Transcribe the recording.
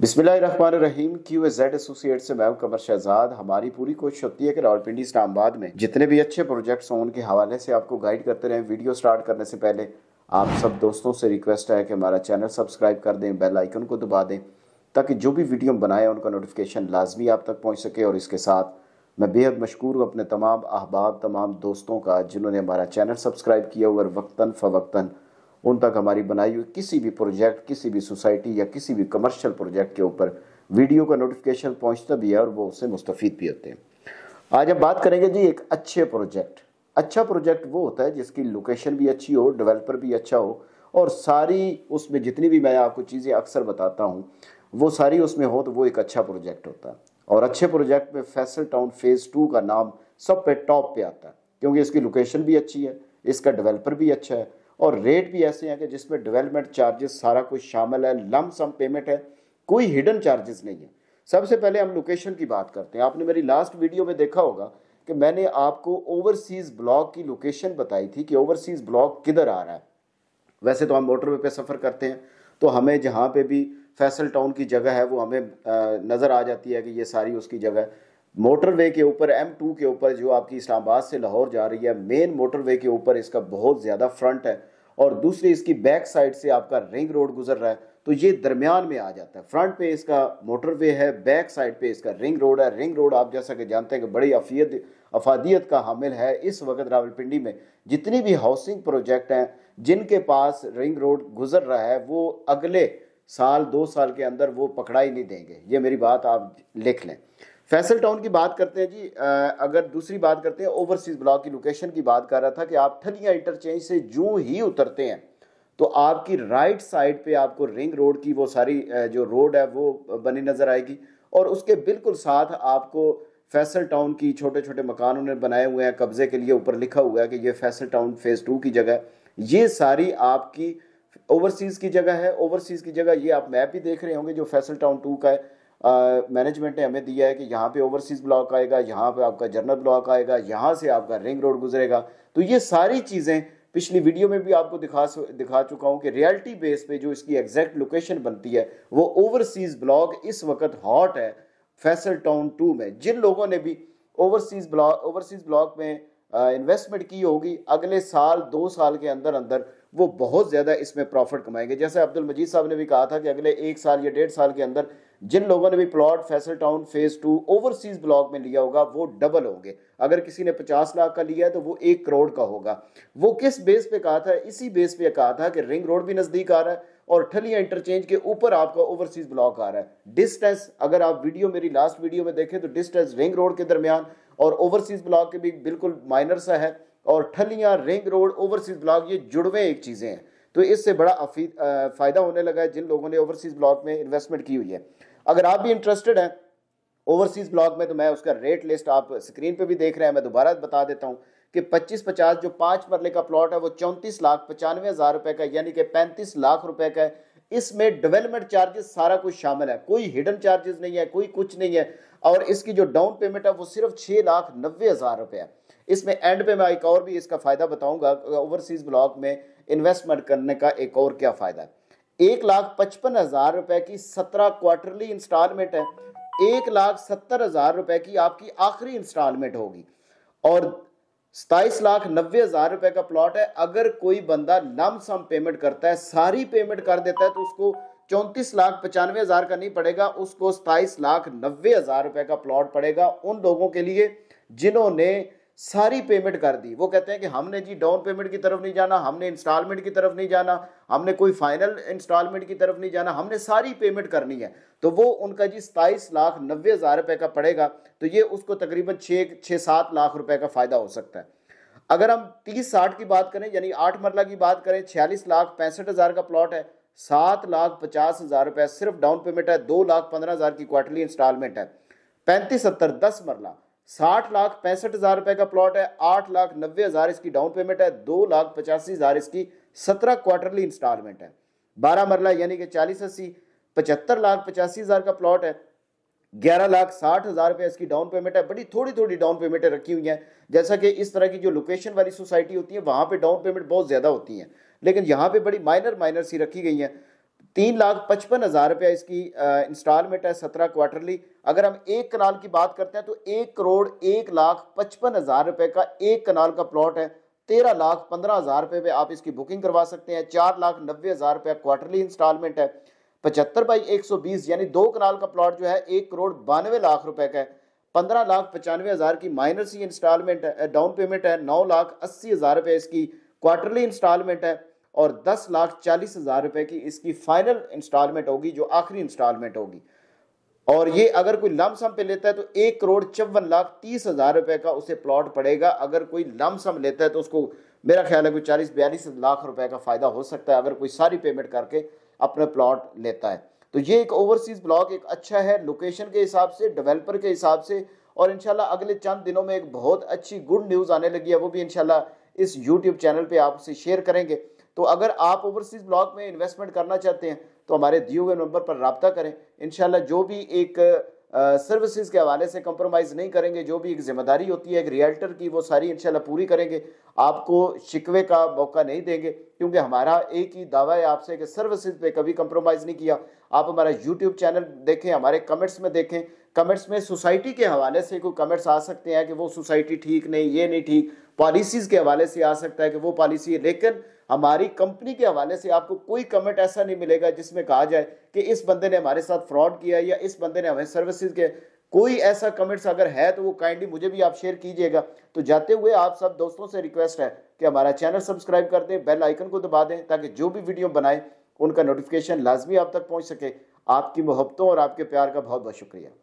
बिस्मिल्लाम Q Z associate से मैं कमर शहजाद हमारी पूरी कोशिश होती है कि रावलपिंडी इस्लामाबाद में जितने भी अच्छे प्रोजेक्ट्स हों उनके हवाले से आपको गाइड करते रहें वीडियो स्टार्ट करने से पहले आप सब दोस्तों से रिक्वेस्ट है कि हमारा चैनल सब्सक्राइब कर दें बेल आइकन को दबा दें ताकि जो भी वीडियो बनाए उनका नोटिफिकेशन लाजमी आप तक पहुँच सके और इसके साथ मैं बेहद मशहूर हूँ अपने तमाम अहबाब तमाम दोस्तों का जिन्होंने हमारा चैनल सब्सक्राइब किया हुआ और वक्ता फ़वक्ता उन तक हमारी बनाई हुई किसी भी प्रोजेक्ट किसी भी सोसाइटी या किसी भी कमर्शियल प्रोजेक्ट के ऊपर वीडियो का नोटिफिकेशन पहुंचता भी है और वो उससे मुस्तफ़ भी होते हैं आज हम बात करेंगे जी एक अच्छे प्रोजेक्ट अच्छा प्रोजेक्ट वो होता है जिसकी लोकेशन भी अच्छी हो डेवलपर भी अच्छा हो और सारी उसमें जितनी भी मैं आपको चीज़ें अक्सर बताता हूँ वो सारी उसमें हो तो वो एक अच्छा प्रोजेक्ट होता है और अच्छे प्रोजेक्ट में फैसल टाउन फेज़ टू का नाम सब पे टॉप पे आता है क्योंकि इसकी लोकेशन भी अच्छी है इसका डेवलपर भी अच्छा है और रेट भी ऐसे हैं कि जिसमें डेवलपमेंट चार्जेस सारा कुछ शामिल है लम सम पेमेंट है कोई हिडन चार्जेस नहीं है सबसे पहले हम लोकेशन की बात करते हैं आपने मेरी लास्ट वीडियो में देखा होगा कि मैंने आपको ओवरसीज़ ब्लॉक की लोकेशन बताई थी कि ओवरसीज़ ब्लॉक किधर आ रहा है वैसे तो हम मोटरवे पे सफ़र करते हैं तो हमें जहाँ पे भी फैसल टाउन की जगह है वो हमें नज़र आ जाती है कि ये सारी उसकी जगह है मोटरवे के ऊपर एम टू के ऊपर जो आपकी इस्लामाबाद से लाहौर जा रही है मेन मोटरवे के ऊपर इसका बहुत ज़्यादा फ्रंट है और दूसरी इसकी बैक साइड से आपका रिंग रोड गुजर रहा है तो ये दरमियान में आ जाता है फ्रंट पे इसका मोटरवे है बैक साइड पे इसका रिंग रोड है रिंग रोड आप जैसा कि जानते हैं कि बड़ी अफियत अफादियत का हामिल है इस वक्त रावलपिंडी में जितनी भी हाउसिंग प्रोजेक्ट हैं जिनके पास रिंग रोड गुजर रहा है वो अगले साल दो साल के अंदर वो पकड़ाई नहीं देंगे ये मेरी बात आप लिख लें फैसल टाउन की बात करते हैं जी अगर दूसरी बात करते हैं ओवरसीज ब्लॉक की लोकेशन की बात कर रहा था कि आप ठलिया इंटरचेंज से जो ही उतरते हैं तो आपकी राइट साइड पे आपको रिंग रोड की वो सारी जो रोड है वो बनी नजर आएगी और उसके बिल्कुल साथ आपको फैसल टाउन की छोटे छोटे मकान ने बनाए हुए हैं कब्जे के लिए ऊपर लिखा हुआ है कि ये फैसल टाउन फेज़ टू की जगह ये सारी आपकी ओवरसीज़ की जगह है ओवरसीज़ की जगह ये आप मैप भी देख रहे होंगे जो फैसल टाउन टू का है मैनेजमेंट ने हमें दिया है कि यहाँ पे ओवरसीज ब्लॉक आएगा यहाँ पे आपका जर्नल ब्लॉक आएगा यहाँ से आपका रिंग रोड गुजरेगा तो ये सारी चीज़ें पिछली वीडियो में भी आपको दिखा दिखा चुका हूँ कि रियलिटी बेस पे जो इसकी एग्जैक्ट लोकेशन बनती है वो ओवरसीज ब्लॉक इस वक्त हॉट है फैसल टाउन टू में जिन लोगों ने भी ओवरसीज ब्लॉक ओवरसीज ब्लॉक में इन्वेस्टमेंट की होगी अगले साल दो साल के अंदर अंदर वो बहुत ज़्यादा इसमें प्रॉफिट कमाएंगे जैसे अब्दुल मजीद साहब ने भी कहा था कि अगले एक साल या डेढ़ साल के अंदर जिन लोगों ने भी plot Faisal town phase two overseas block में लिया होगा वो डबल होंगे अगर किसी ने पचास लाख का लिया है तो वो एक करोड़ का होगा वो किस बेस पे कहा था इसी बेस पे कहा था कि रिंग रोड भी नज़दीक आ रहा है और ठलिया इंटरचेंज के ऊपर आपका ओवरसीज ब्लॉक आ रहा है डिस्टेंस अगर आप वीडियो मेरी लास्ट वीडियो में देखें तो डिस्टेंस रिंग रोड के दरमियान और ओवरसीज ब्लॉक के भी बिल्कुल माइनर सा है और ठलियाँ रिंग रोड ओवरसीज ब्लॉक ये जुड़वे एक चीज़ें हैं तो इससे बड़ा फ़ायदा होने लगा है जिन लोगों ने ओवरसीज ब्लॉक में इन्वेस्टमेंट की हुई है अगर आप भी इंटरेस्टेड हैं ओवरसीज ब्लॉक में तो मैं उसका रेट लिस्ट आप स्क्रीन पर भी देख रहे हैं मैं दोबारा बता देता हूँ कि पच्चीस पचास जो पाँच मरले का प्लॉट है वो चौंतीस लाख पचानवे हज़ार रुपये का यानी कि पैंतीस लाख रुपए का है इसमें डेवलपमेंट चार्जेस सारा कुछ शामिल है कोई हिडन चार्जेस नहीं है कोई कुछ नहीं है और इसकी जो डाउन पेमेंट है वो सिर्फ छः लाख नब्बे हज़ार रुपये है इसमें एंड पे मैं एक और भी इसका फ़ायदा बताऊंगा ओवरसीज़ ब्लॉक में इन्वेस्टमेंट करने का एक और क्या फ़ायदा है एक लाख पचपन हज़ार रुपए की सत्रह क्वार्टरली इंस्टॉलमेंट है एक लाख सत्तर हज़ार रुपए की आपकी आखिरी इंस्टॉलमेंट होगी और सताइस लाख नब्बे हज़ार रुपए का प्लॉट है अगर कोई बंदा लम सम पेमेंट करता है सारी पेमेंट कर देता है तो उसको चौंतीस लाख पचानवे हज़ार का नहीं पड़ेगा उसको सताइस लाख नब्बे हज़ार रुपए का प्लॉट पड़ेगा उन लोगों के लिए जिन्होंने सारी पेमेंट कर दी वो कहते हैं कि हमने जी डाउन पेमेंट की तरफ नहीं जाना हमने इंस्टॉलमेंट की तरफ नहीं जाना हमने कोई फाइनल इंस्टॉलमेंट की तरफ नहीं जाना हमने सारी पेमेंट करनी है तो वो उनका जी सताईस लाख नब्बे हज़ार रुपये का पड़ेगा तो ये उसको तकरीबन छः छः सात लाख रुपये का फ़ायदा हो सकता है अगर हम तीस साठ की बात करें यानी आठ मरला की बात करें छियालीस लाख पैंसठ हज़ार का प्लॉट है सात लाख पचास हज़ार रुपये सिर्फ डाउन पेमेंट है दो लाख पंद्रह हज़ार की क्वार्टरली इंस्टॉलमेंट है पैंतीस सत्तर दस मरला साठ लाख पैंसठ हजार रुपए का प्लॉट है आठ लाख नब्बे हजार इसकी डाउन पेमेंट है दो लाख पचासी हजार इसकी सत्रह क्वार्टरली इंस्टॉलमेंट है बारह मरला यानी कि चालीस अस्सी पचहत्तर लाख पचासी हजार का प्लॉट है ग्यारह लाख साठ हज़ार रुपये इसकी डाउन पेमेंट है बड़ी थोड़ी थोड़ी डाउन पेमेंटें रखी हुई हैं जैसा कि इस तरह की जो लोकेशन वाली सोसाइटी होती है वहां पे डाउन पेमेंट बहुत ज़्यादा होती है लेकिन यहाँ पे बड़ी माइनर माइनर सी रखी गई हैं तीन लाख पचपन हज़ार रुपया इसकी इंस्टॉलमेंट है सत्रह क्वार्टरली अगर हम एक कनाल की बात करते हैं तो एक करोड़ एक लाख पचपन हज़ार रुपये का एक कनाल का प्लॉट है तेरह लाख पंद्रह हज़ार रुपये पे आप इसकी बुकिंग करवा सकते हैं चार लाख नब्बे हज़ार रुपया क्वार्टरली इंस्टॉलमेंट है पचहत्तर बाई एक सौ बीस यानी दो कनाल का प्लॉट जो है एक करोड़ बानवे लाख रुपए का है पंद्रह लाख पचानवे हज़ार की माइनर सी इंस्टॉलमेंट है डाउन पेमेंट है नौ लाख अस्सी हज़ार रुपये इसकी क्वार्टरली इंस्टॉलमेंट है और दस लाख चालीस हज़ार रुपए की इसकी फाइनल इंस्टॉलमेंट होगी जो आखिरी इंस्टॉलमेंट होगी और ये अगर कोई लमसम पे लेता है तो एक करोड़ चौवन लाख तीस हज़ार रुपए का उसे प्लॉट पड़ेगा अगर कोई लमसम लेता है तो उसको मेरा ख्याल है कोई चालीस बयालीस लाख रुपए का फ़ायदा हो सकता है अगर कोई सारी पेमेंट करके अपना प्लॉट लेता है तो ये एक ओवरसीज़ ब्लॉक एक अच्छा है लोकेशन के हिसाब से डेवलपर के हिसाब से और इनशाला अगले चंद दिनों में एक बहुत अच्छी गुड न्यूज़ आने लगी है वो भी इनशाला इस यूट्यूब चैनल पर आपसे शेयर करेंगे तो अगर आप ओवरसीज ब्लॉक में इन्वेस्टमेंट करना चाहते हैं तो हमारे दिए हुए नंबर पर रबता करें इन जो भी एक सर्विसेज के हवाले से कंप्रोमाइज़ नहीं करेंगे जो भी एक जिम्मेदारी होती है एक रियल्टर की वो सारी इंशाल्लाह पूरी करेंगे आपको शिकवे का मौका नहीं देंगे क्योंकि हमारा एक ही दावा है आपसे कि सर्विसेज पे कभी कंप्रोमाइज़ नहीं किया आप हमारा यूट्यूब चैनल देखें हमारे कमेंट्स में देखें कमेंट्स में सोसाइटी के हवाले से कोई कमेंट्स आ सकते हैं कि वो सोसाइटी ठीक नहीं ये नहीं ठीक पॉलिसीज़ के हवाले से आ सकता है कि वो पॉलिसी है लेकिन हमारी कंपनी के हवाले से आपको कोई कमेंट ऐसा नहीं मिलेगा जिसमें कहा जाए कि इस बंदे ने हमारे साथ फ्रॉड किया या इस बंदे ने हमें सर्विसेज के कोई ऐसा कमेंट्स अगर है तो वो काइंडली मुझे भी आप शेयर कीजिएगा तो जाते हुए आप सब दोस्तों से रिक्वेस्ट है कि हमारा चैनल सब्सक्राइब कर दें बेल आइकन को दबा दें ताकि जो भी वीडियो बनाए उनका नोटिफिकेशन लाजमी आप तक पहुंच सके आपकी मोहब्बतों और आपके प्यार का बहुत बहुत शुक्रिया